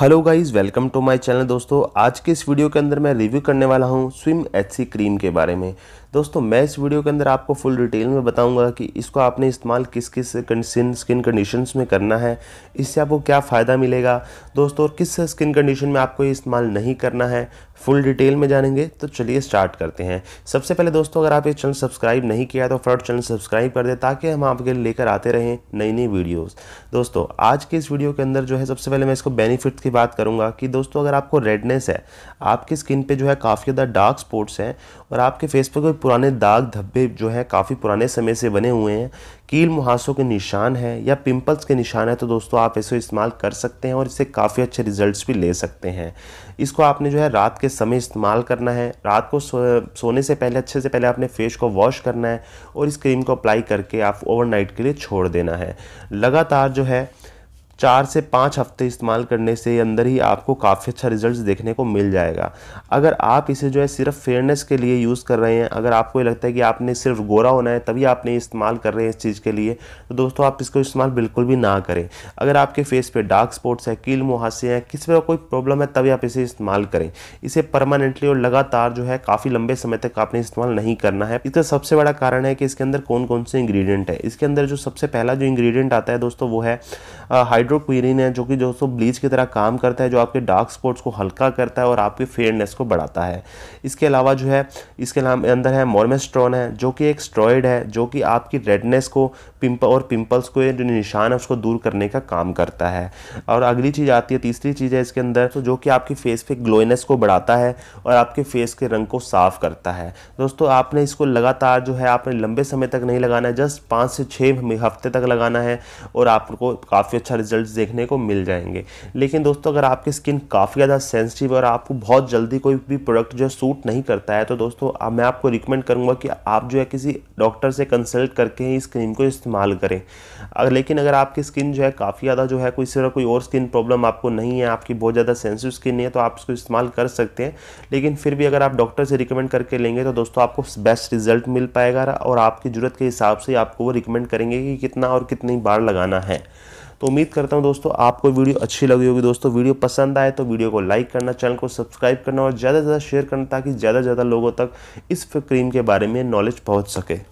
hello guys welcome to my channel दोस्तों आज के इस वीडियो के अंदर मैं रिव्यू करने वाला हूँ स्विम एच क्रीम के बारे में दोस्तों मैं इस वीडियो के अंदर आपको फुल डिटेल में बताऊंगा कि इसको आपने इस्तेमाल किस किस स्किन कंडीशंस में करना है इससे आपको क्या फ़ायदा मिलेगा दोस्तों और किस स्किन कंडीशन में आपको ये इस्तेमाल नहीं करना है फुल डिटेल में जानेंगे तो चलिए स्टार्ट करते हैं सबसे पहले दोस्तों अगर आप ये चैनल सब्सक्राइब नहीं किया तो फ्रॉड चैनल सब्सक्राइब कर दे ताकि हम आपके लिए लेकर आते रहें नई नई वीडियोस दोस्तों आज के इस वीडियो के अंदर जो है सबसे पहले मैं इसको बेनिफिट्स की बात करूंगा कि दोस्तों अगर आपको रेडनेस है आपकी स्किन पर जो है काफ़ी ज़्यादा डार्क स्पॉट्स हैं और आपके फेस पर कोई पुराने दाग धब्बे जो हैं काफ़ी पुराने समय से बने हुए हैं कील मुहासों के निशान हैं या पिंपल्स के निशान हैं तो दोस्तों आप इसे इस्तेमाल कर सकते हैं और इससे काफ़ी अच्छे रिजल्ट्स भी ले सकते हैं इसको आपने जो है रात के समय इस्तेमाल करना है रात को सो, सोने से पहले अच्छे से पहले आपने फेस को वॉश करना है और इस क्रीम को अप्लाई करके आप ओवरनाइट के लिए छोड़ देना है लगातार जो है चार से पाँच हफ्ते इस्तेमाल करने से अंदर ही आपको काफ़ी अच्छा रिजल्ट देखने को मिल जाएगा अगर आप इसे जो है सिर्फ फेयरनेस के लिए यूज़ कर रहे हैं अगर आपको ये लगता है कि आपने सिर्फ गोरा होना है तभी आपने इस्तेमाल कर रहे हैं इस चीज़ के लिए तो दोस्तों आप इसको इस्तेमाल बिल्कुल भी ना करें अगर आपके फेस पर डार्क स्पॉट्स है कील मुहासे हैं किसी पर कोई प्रॉब्लम है तभी आप इसे इस्तेमाल करें इसे परमानेंटली और लगातार जो है काफ़ी लंबे समय तक आपने इस्तेमाल नहीं करना है इसका सबसे बड़ा कारण है कि इसके अंदर कौन कौन से इंग्रीडियंट है इसके अंदर जो सबसे पहला जो इंग्रीडियंट आता है दोस्तों वो है हाई हाइड्रोक्वीरिन है जो कि जो सो ब्लीच की तरह काम करता है जो आपके डार्क स्पॉट्स को हल्का करता है और आपके फेयरनेस को बढ़ाता है इसके अलावा जो है इसके नाम अंदर है मॉर्मेस्ट्रॉन है जो कि एक स्ट्रॉयड है जो कि आपकी रेडनेस को पिंपल और पिंपल्स को जो निशान है उसको दूर करने का काम करता है और अगली चीज़ आती है तीसरी चीज़ है इसके अंदर तो जो कि आपकी फेस पे ग्लोइनेस को बढ़ाता है और आपके फेस के रंग को साफ करता है दोस्तों आपने इसको लगातार जो है आपने लंबे समय तक नहीं लगाना है जस्ट पाँच से छः हफ्ते तक लगाना है और आपको काफ़ी अच्छा रिजल्ट रिजल्ट देखने को मिल जाएंगे लेकिन दोस्तों अगर आपकी स्किन काफ़ी ज़्यादा सेंसिटिव और आपको बहुत जल्दी कोई भी प्रोडक्ट जो सूट नहीं करता है तो दोस्तों मैं आपको रिकमेंड करूँगा कि आप जो है किसी डॉक्टर से कंसल्ट करके ही इस क्रीम को इस्तेमाल करें अगर लेकिन अगर आपकी स्किन जो है काफ़ी ज़्यादा जो है कोई इस कोई और स्किन प्रॉब्लम आपको नहीं है आपकी बहुत ज़्यादा सेंसिटिव स्किन है तो आप इसको इस्तेमाल कर सकते हैं लेकिन फिर भी अगर आप डॉक्टर से रिकमेंड करके लेंगे तो दोस्तों आपको बेस्ट रिजल्ट मिल पाएगा और आपकी ज़रूरत के हिसाब से आपको वो रिकमेंड करेंगे कि कितना और कितनी बार लगाना है तो उम्मीद करता हूँ दोस्तों आपको वीडियो अच्छी लगी होगी दोस्तों वीडियो पसंद आए तो वीडियो को लाइक करना चैनल को सब्सक्राइब करना और ज़्यादा से ज़्यादा शेयर करना ताकि ज़्यादा से ज़्यादा लोगों तक इस क्रीम के बारे में नॉलेज पहुँच सके